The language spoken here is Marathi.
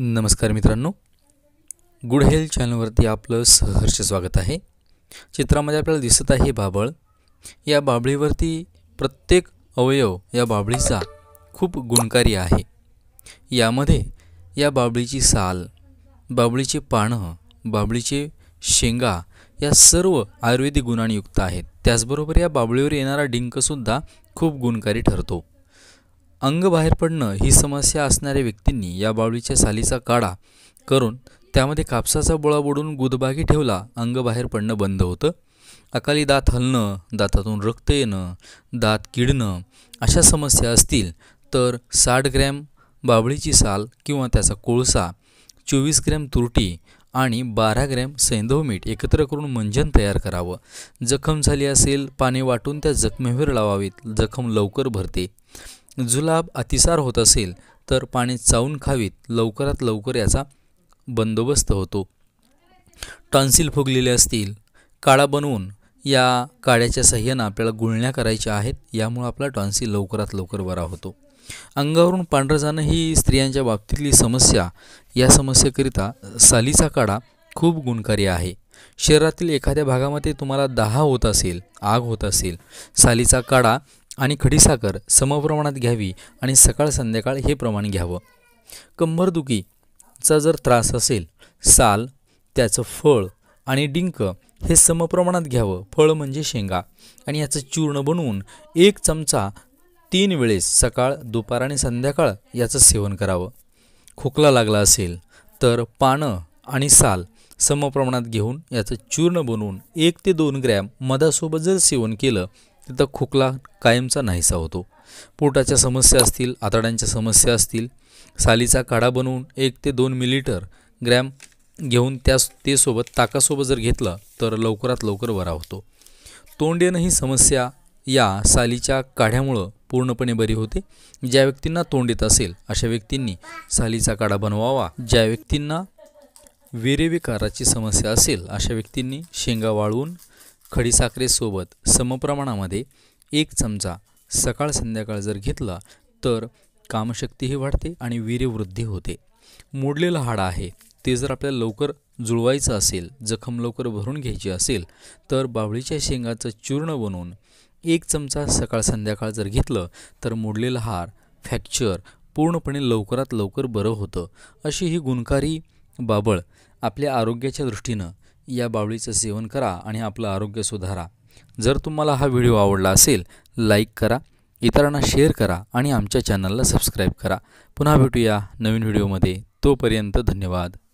नमस्कार मित्रांनो गुड हेल्थ चॅनलवरती आपलं सहर्ष स्वागत आहे चित्रामध्ये आपल्याला दिसत आहे बाबळ या बाबळीवरती प्रत्येक अवयव या बाबळीचा खूप गुणकारी आहे यामध्ये या बाबळीची साल बाबळीचे पानं बाबळीचे शेंगा या सर्व आयुर्वेदिक गुणांनी युक्त आहेत त्याचबरोबर या बाबळीवर येणारा डिंकसुद्धा खूप गुणकारी ठरतो अंग बाहेर पडणं ही समस्या असणाऱ्या व्यक्तींनी या बावळीच्या सालीचा काढा करून त्यामध्ये कापसाचा बोळा बुडून गुदबागी ठेवला अंग बाहेर पडणं बंद होतं अकाली दात हलणं दातातून रक्त येणं दात किडणं अशा समस्या असतील तर साठ ग्रॅम बाबळीची साल किंवा त्याचा कोळसा चोवीस ग्रॅम तुरटी आणि बारा ग्रॅम सैंधव मीठ एकत्र करून मंजन तयार करावं जखम झाली असेल पाणी वाटून त्या जखमेवर लावावीत जखम लवकर भरते जुलाब अतिसार होत असेल तर पाणी चावून खावीत लवकरात लवकर याचा बंदोबस्त होतो टॉन्सिल फुगलेले असतील काळा बनवून या काळ्याच्या सह्यानं आपल्याला गुळण्या करायच्या आहेत यामुळं आपला टॉन्सिल लवकरात लवकर बरा होतो अंगावरून पांढरं जाणं ही स्त्रियांच्या बाबतीतली समस्या या समस्येकरिता सालीचा काढा खूप गुणकारी आहे शरीरातील एखाद्या भागामध्ये तुम्हाला दहा होत असेल आग होत असेल सालीचा काढा आणि खडीसाखर समप्रमाणात घ्यावी आणि सकाळ संध्याकाळ हे प्रमाण घ्यावं कंबरदुखीचा जर त्रास असेल साल त्याचं फळ आणि डिंक हे समप्रमाणात घ्यावं फळ म्हणजे शेंगा आणि याचं चूर्ण बनवून एक चमचा तीन वेळेस सकाळ दुपार आणि संध्याकाळ याचं सेवन करावं खोकला लागला असेल तर पानं आणि साल समप्रमाणात घेऊन याचं चूर्ण बनवून एक ते दोन ग्रॅम मधासोबत जर सेवन केलं तिथं खोकला कायमचा नाहीसा होतो पोटाच्या समस्या असतील आतड्यांच्या समस्या असतील सालीचा काढा बनवून एक ते दोन मिलीटर ग्रॅम घेऊन त्या ते सोबत ताकासोबत जर घेतलं तर लवकरात लवकर बरा होतो तोंडेनं ही समस्या या सालीच्या काढ्यामुळं पूर्णपणे बरी होते ज्या व्यक्तींना तोंड येत असेल अशा व्यक्तींनी सालीचा काढा बनवावा ज्या व्यक्तींना विरेविकाराची समस्या असेल अशा व्यक्तींनी शेंगा वाळवून खडीसाखरेसोबत समप्रमाणामध्ये एक चमचा सकाळ संध्याकाळ जर घेतला तर कामशक्तीही वाढते आणि वीर्यवृद्धी होते मोडलेलं हार आहे ते जर आपल्याला लवकर जुळवायचं असेल जखम लवकर भरून घ्यायची असेल तर बावळीच्या शेंगाचं चूर्ण बनवून एक चमचा सकाळ संध्याकाळ जर घेतलं तर मोडलेलं हार फ्रॅक्चर पूर्णपणे लवकरात लवकर बरं होतं अशी ही गुणकारी बाबळ आपल्या आरोग्याच्या दृष्टीनं या बावळीचं सेवन करा आणि आपलं आरोग्य सुधारा जर तुम्हाला हा व्हिडिओ आवडला असेल लाईक करा इतरांना शेअर करा आणि आमच्या चॅनलला सबस्क्राईब करा पुन्हा भेटूया नवीन व्हिडिओमध्ये तोपर्यंत धन्यवाद